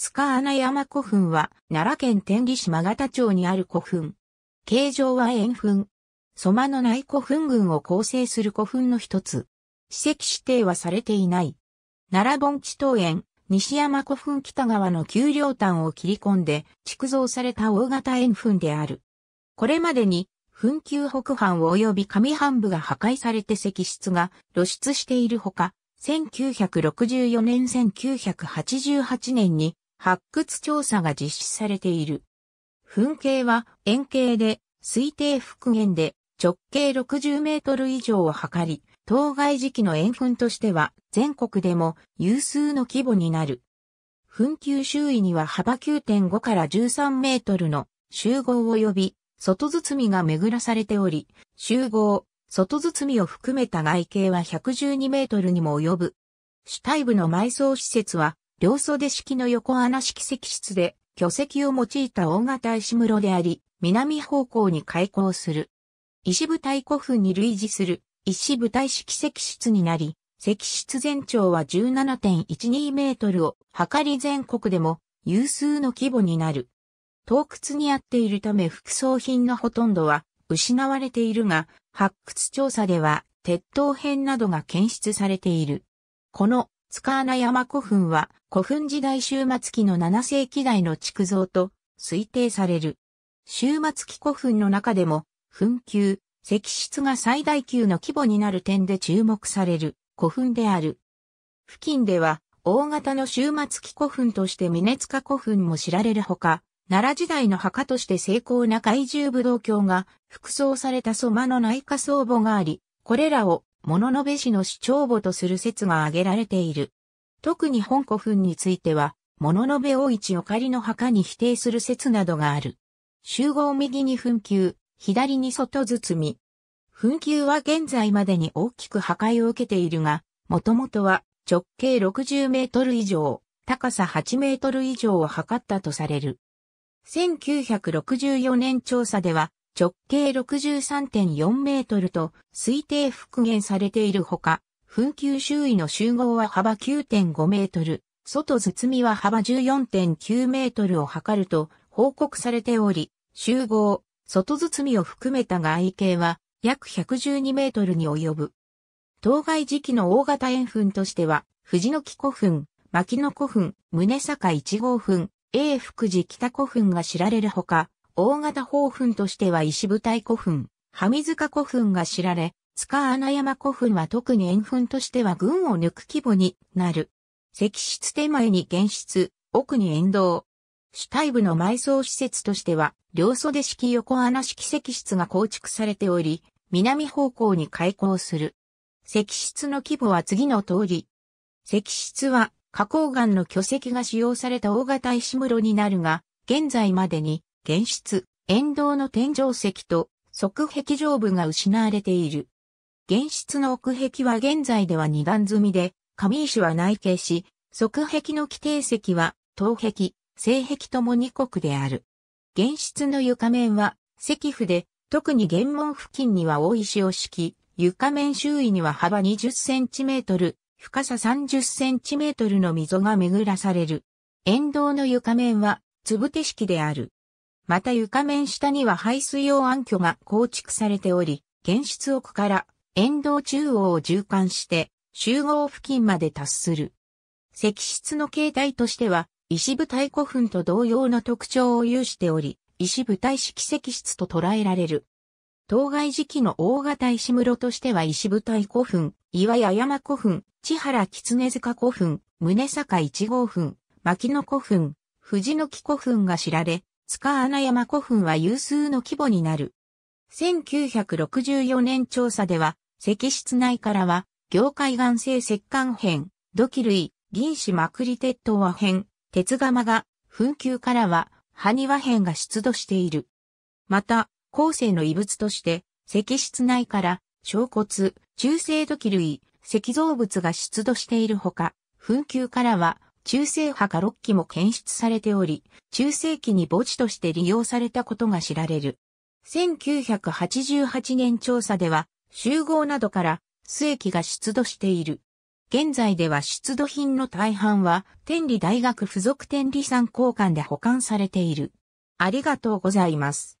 塚穴山古墳は、奈良県天理市真形町にある古墳。形状は円墳。蘇間の内古墳群を構成する古墳の一つ。史跡指定はされていない。奈良盆地東園、西山古墳北側の丘陵端を切り込んで、築造された大型円墳である。これまでに、墳丘北半及び上半部が破壊されて石室が露出しているほか、1964年1988年に発掘調査が実施されている。噴景は円形で推定復元で直径60メートル以上を測り、当該時期の円墳としては全国でも有数の規模になる。噴球周囲には幅9.5から13メートルの集合及び外包みが巡らされており、集合、外包みを含めた外径は112メートルにも及ぶ。主体部の埋葬施設は両袖式の横穴式石室で、巨石を用いた大型石室であり、南方向に開港する。石舞台古墳に類似する石舞台式石室になり、石室全長は17.12メートルを、測り全国でも有数の規模になる。洞窟にあっているため副葬品のほとんどは失われているが、発掘調査では鉄塔片などが検出されている。この塚穴山古墳は古墳時代終末期の7世紀代の築造と推定される。終末期古墳の中でも墳丘、石室が最大級の規模になる点で注目される古墳である。付近では大型の終末期古墳として峰塚古墳も知られるほか、奈良時代の墓として精巧な怪獣武道橋が服装された蕎麦の内科僧墓があり、これらを物の部氏の主張母とする説が挙げられている。特に本古墳については、物の部大市おかりの墓に否定する説などがある。集合右に墳丘、左に外包み。墳丘は現在までに大きく破壊を受けているが、もともとは直径60メートル以上、高さ8メートル以上を測ったとされる。1964年調査では、直径63.4メートルと推定復元されているほか、墳丘周囲の集合は幅9.5メートル、外包みは幅14.9メートルを測ると報告されており、集合、外包みを含めた外径は約112メートルに及ぶ。当該時期の大型円墳としては、藤の木古墳、牧野古墳、宗坂一号墳、永福寺北古墳が知られるほか、大型宝墳としては石舞台古墳、羽塚古墳が知られ、塚穴山古墳は特に円墳としては群を抜く規模になる。石室手前に現室、奥に沿道。主体部の埋葬施設としては、両袖式横穴式石室が構築されており、南方向に開港する。石室の規模は次の通り。石室は花崗岩の巨石が使用された大型石室になるが、現在までに現出、沿道の天井石と側壁上部が失われている。現出の奥壁は現在では二段積みで、上石は内径し、側壁の規定石は、東壁、西壁とも二国である。現出の床面は、石符で、特に玄門付近には大石を敷き、床面周囲には幅20センチメートル、深さ30センチメートルの溝が巡らされる。沿道の床面は、つぶ手式である。また床面下には排水用暗渠が構築されており、現出奥から沿道中央を縦貫して集合付近まで達する。石室の形態としては、石舞台古墳と同様の特徴を有しており、石舞台式石室と捉えられる。当該時期の大型石室としては石舞台古墳、岩屋山古墳、千原狐塚古墳、宗坂一号墳、牧野古墳、藤の木古墳が知られ、塚穴山古墳は有数の規模になる。1964年調査では、石室内からは、業界岩性石棺片、土器類、銀紙まくり鉄塔和片、鉄釜が、墳丘からは、埴輪片が出土している。また、後世の遺物として、石室内から、小骨、中性土器類、石造物が出土しているほか、墳丘からは、中世波が6基も検出されており、中世期に墓地として利用されたことが知られる。1988年調査では、集合などから、末期が出土している。現在では出土品の大半は、天理大学附属天理山交換で保管されている。ありがとうございます。